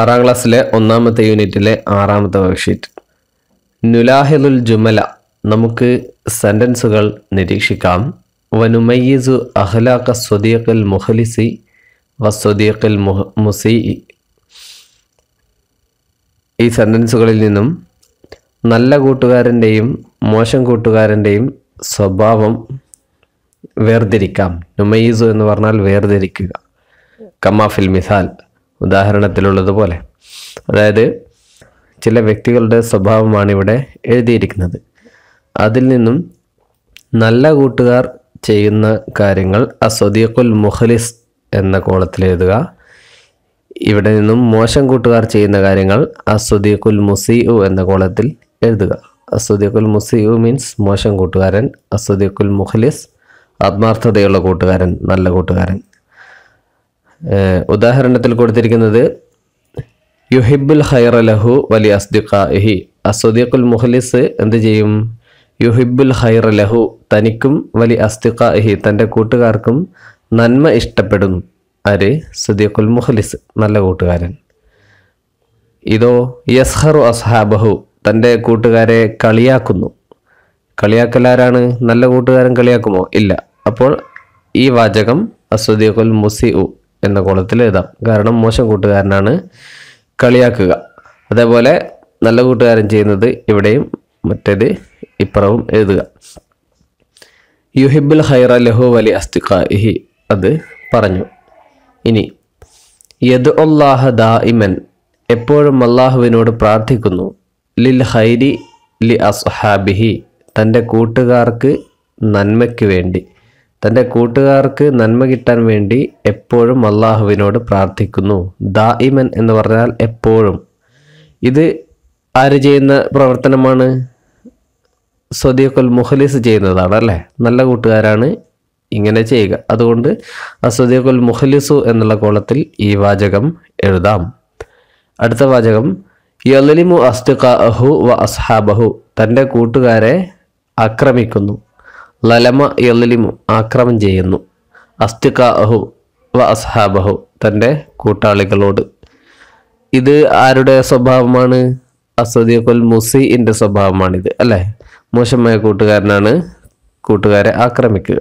ആറാം ക്ലാസ്സിലെ ഒന്നാമത്തെ യൂണിറ്റിലെ ആറാമത്തെ വർക്ക്ഷീറ്റ് നുലാഹിദുൽ ജുമല നമുക്ക് സെൻറ്റൻസുകൾ നിരീക്ഷിക്കാം വനുമയ്യസു അഹ്ലാഖ സ്വദീഖൽ മുഖലിസി വസ്വദീഖൽ മുസി ഈ സെൻറ്റൻസുകളിൽ നിന്നും നല്ല കൂട്ടുകാരൻ്റെയും മോശം കൂട്ടുകാരൻ്റെയും സ്വഭാവം വേർതിരിക്കാം നുമയ്യസു എന്ന് പറഞ്ഞാൽ വേർതിരിക്കുക കമാഫിൽ മിസാൽ ഉദാഹരണത്തിലുള്ളതുപോലെ അതായത് ചില വ്യക്തികളുടെ സ്വഭാവമാണ് ഇവിടെ എഴുതിയിരിക്കുന്നത് അതിൽ നിന്നും നല്ല കൂട്ടുകാർ ചെയ്യുന്ന കാര്യങ്ങൾ അസ്വദീഖുൽ മുഖലിസ് എന്ന കോളത്തിൽ എഴുതുക ഇവിടെ നിന്നും മോശം കൂട്ടുകാർ ചെയ്യുന്ന കാര്യങ്ങൾ അസുദീഖുൽ മുസിഉ എന്ന കോളത്തിൽ എഴുതുക അസുദീഖുൽ മുസിഉ മീൻസ് മോശം കൂട്ടുകാരൻ അസ്വദീഖുൽ മുഖലിസ് ആത്മാർത്ഥതയുള്ള കൂട്ടുകാരൻ നല്ല കൂട്ടുകാരൻ ഉദാഹരണത്തിൽ കൊടുത്തിരിക്കുന്നത് യുഹിബുൽ ഖൈറ ലഹു വലി അസ്ദിഖാഹി അസ്വദീഖുൽ മുഹ്ലിസ് എന്ത് ചെയ്യും യുഹിബുൽ ഖൈറ ലഹു തനിക്കും വലി അസ്തിഖാഹി തൻ്റെ കൂട്ടുകാർക്കും നന്മ ഇഷ്ടപ്പെടുന്നു ആര് സുദീഖുൽ മുഹ്ലിസ് നല്ല കൂട്ടുകാരൻ ഇതോ യസ്ഹറു അസ്ഹാബഹു തൻ്റെ കൂട്ടുകാരെ കളിയാക്കുന്നു കളിയാക്കലാരാണ് നല്ല കൂട്ടുകാരൻ കളിയാക്കുമോ ഇല്ല അപ്പോൾ ഈ വാചകം അസുദീഖുൽ മുസിഉ എന്ന കോളത്തിൽ എഴുതാം കാരണം മോശം കൂട്ടുകാരനാണ് കളിയാക്കുക അതേപോലെ നല്ല കൂട്ടുകാരൻ ചെയ്യുന്നത് ഇവിടെയും മറ്റേത് ഇപ്പുറവും എഴുതുക യുഹിബുൽ ഹൈറ ലഹു വലി ഇഹി അത് പറഞ്ഞു ഇനി യദ് ഉല്ലാഹ ദാ ഇമൻ എപ്പോഴും അള്ളാഹുവിനോട് പ്രാർത്ഥിക്കുന്നു ലിൽ ഹൈരി ലി അസ്ഹാബിഹി തൻ്റെ കൂട്ടുകാർക്ക് നന്മയ്ക്ക് വേണ്ടി തൻ്റെ കൂട്ടുകാർക്ക് നന്മ കിട്ടാൻ വേണ്ടി എപ്പോഴും അള്ളാഹുവിനോട് പ്രാർത്ഥിക്കുന്നു ദാഇമൻ എന്ന് പറഞ്ഞാൽ എപ്പോഴും ഇത് ആര് ചെയ്യുന്ന പ്രവർത്തനമാണ് സ്വദീഖുൽ മുഖലിസ് ചെയ്യുന്നതാണ് അല്ലേ നല്ല കൂട്ടുകാരാണ് ഇങ്ങനെ ചെയ്യുക അതുകൊണ്ട് അസ്വദീഖുൽ മുഖലിസു എന്നുള്ള കോളത്തിൽ ഈ വാചകം എഴുതാം അടുത്ത വാചകം യലിമു അസ്തുഖാഹു വ അസ്ഹാബഹു തൻ്റെ കൂട്ടുകാരെ ആക്രമിക്കുന്നു ലലമ യലിമു ആക്രമം ചെയ്യുന്നു അസ്തിക അഹു വ അസ്ഹാബഹു തൻ്റെ കൂട്ടാളികളോട് ഇത് ആരുടെ സ്വഭാവമാണ് അസദിയക്കുൽ മുസിൻ്റെ സ്വഭാവമാണിത് അല്ലേ മോശമായ കൂട്ടുകാരനാണ് കൂട്ടുകാരെ ആക്രമിക്കുക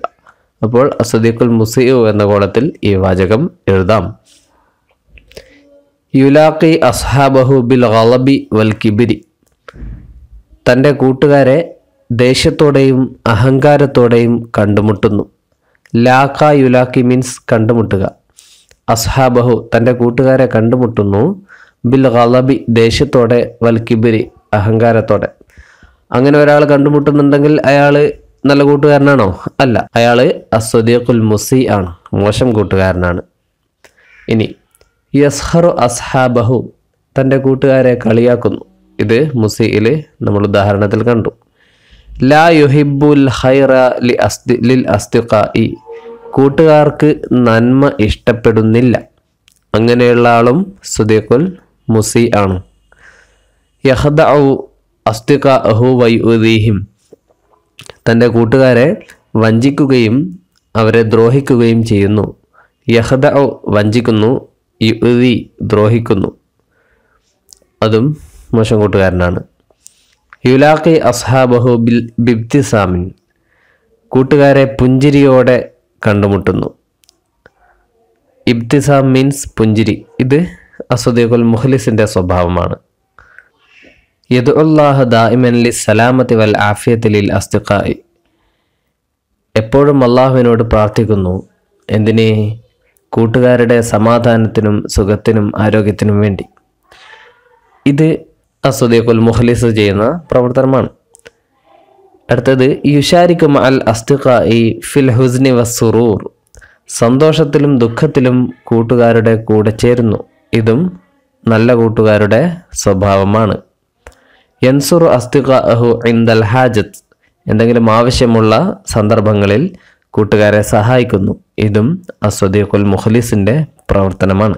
അപ്പോൾ അസദിയക്കുൽ മുസിയു എന്ന കോളത്തിൽ ഈ വാചകം എഴുതാം യുലാഖി അസ്ഹാബഹു ബിൽ ഗലബി വൽ കിബിരി തൻ്റെ കൂട്ടുകാരെ ദേഷ്യത്തോടെയും അഹങ്കാരത്തോടെയും കണ്ടുമുട്ടുന്നു ലാഖ യുലാക്കി മീൻസ് കണ്ടുമുട്ടുക അസ്ഹാബഹു തൻ്റെ കൂട്ടുകാരെ കണ്ടുമുട്ടുന്നു ബിൽ ഗലബി ദേഷ്യത്തോടെ വൽ കിബിരി അഹങ്കാരത്തോടെ അങ്ങനെ ഒരാൾ കണ്ടുമുട്ടുന്നുണ്ടെങ്കിൽ അയാൾ നല്ല കൂട്ടുകാരനാണോ അല്ല അയാൾ അസ്വദീഖുൽ മുസി ആണ് മോശം കൂട്ടുകാരനാണ് ഇനി യസ്ഹറു അസ്ഹാബഹു തൻ്റെ കൂട്ടുകാരെ കളിയാക്കുന്നു ഇത് മുസിയിൽ നമ്മൾ ഉദാഹരണത്തിൽ കണ്ടു ലാ യുഹിബുൽ ഹൈറ ലി അസ്തി ലിൽ അസ്തിഖായി കൂട്ടുകാർക്ക് നന്മ ഇഷ്ടപ്പെടുന്നില്ല അങ്ങനെയുള്ള ആളും സുദീഖുൽ മുസി ആണ് യഹദ അസ്തിഖ തൻ്റെ കൂട്ടുകാരെ വഞ്ചിക്കുകയും അവരെ ദ്രോഹിക്കുകയും ചെയ്യുന്നു യഹദ വഞ്ചിക്കുന്നു യുദി ദ്രോഹിക്കുന്നു അതും മോശം കൂട്ടുകാരനാണ് യുലാഖി അസ്ഹാബഹു ബിൽ ബിബ്തിസാമിൻ കൂട്ടുകാരെ പുഞ്ചിരിയോടെ കണ്ടുമുട്ടുന്നു ഇബ്തിസാം മീൻസ് പുഞ്ചിരി ഇത് അസുദീഖുൽ മുഹ്ലിസിൻ്റെ സ്വഭാവമാണ് യദുല്ലാഹ് ദാഇമൻ ലി സലാമത്തി വൽ ആഫിയത്തിലിൽ അസ്തിഖായി എപ്പോഴും അള്ളാഹുവിനോട് പ്രാർത്ഥിക്കുന്നു എന്തിനെ കൂട്ടുകാരുടെ സമാധാനത്തിനും സുഖത്തിനും ആരോഗ്യത്തിനും വേണ്ടി ഇത് അസ്വദേഖുൽ മുഖ്ലിസ് ചെയ്യുന്ന പ്രവർത്തനമാണ് അടുത്തത് യുഷാരിക്കും അൽ അസ്തുഖ ഇ ഫിൽ ഹുസ്നി വസ്സുറൂർ സന്തോഷത്തിലും ദുഃഖത്തിലും കൂട്ടുകാരുടെ കൂടെ ചേരുന്നു ഇതും നല്ല കൂട്ടുകാരുടെ സ്വഭാവമാണ് യൻസുർ അസ്തുഖ അഹു ഇന്ദൽ ഹാജത്ത് എന്തെങ്കിലും ആവശ്യമുള്ള സന്ദർഭങ്ങളിൽ കൂട്ടുകാരെ സഹായിക്കുന്നു ഇതും അസ്വദീഖുൽ മുഖ്ലിസിൻ്റെ പ്രവർത്തനമാണ്